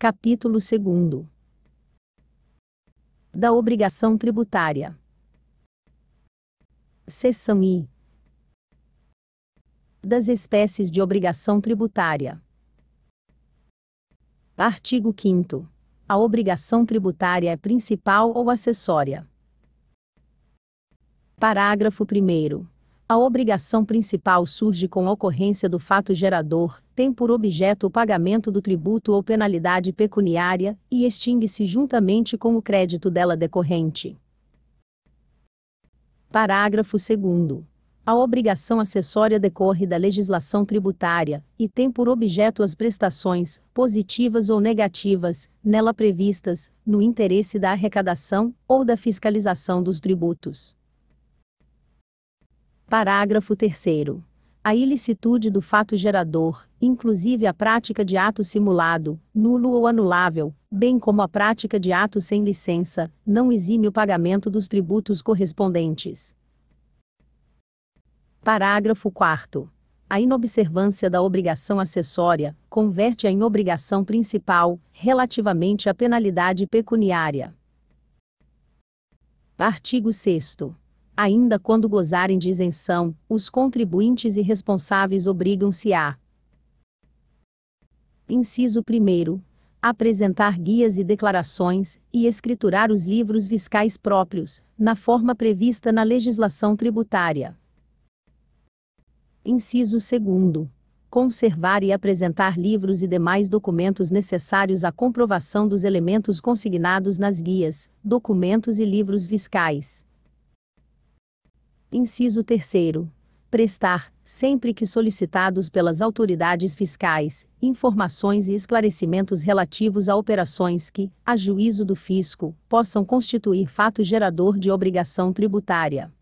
Capítulo 2 Da obrigação tributária. Seção I. Das espécies de obrigação tributária. Artigo 5. A obrigação tributária é principal ou acessória. Parágrafo 1. A obrigação principal surge com a ocorrência do fato gerador, tem por objeto o pagamento do tributo ou penalidade pecuniária, e extingue-se juntamente com o crédito dela decorrente. Parágrafo 2. A obrigação acessória decorre da legislação tributária, e tem por objeto as prestações, positivas ou negativas, nela previstas, no interesse da arrecadação ou da fiscalização dos tributos. Parágrafo 3 a ilicitude do fato gerador, inclusive a prática de ato simulado, nulo ou anulável, bem como a prática de ato sem licença, não exime o pagamento dos tributos correspondentes. Parágrafo 4 a inobservância da obrigação acessória converte-a em obrigação principal, relativamente à penalidade pecuniária. Artigo 6 ainda quando gozarem de isenção, os contribuintes e responsáveis obrigam-se a. Inciso 1. Apresentar guias e declarações, e escriturar os livros fiscais próprios, na forma prevista na legislação tributária. Inciso 2. Conservar e apresentar livros e demais documentos necessários à comprovação dos elementos consignados nas guias, documentos e livros fiscais. Inciso 3. Prestar, sempre que solicitados pelas autoridades fiscais, informações e esclarecimentos relativos a operações que, a juízo do fisco, possam constituir fato gerador de obrigação tributária.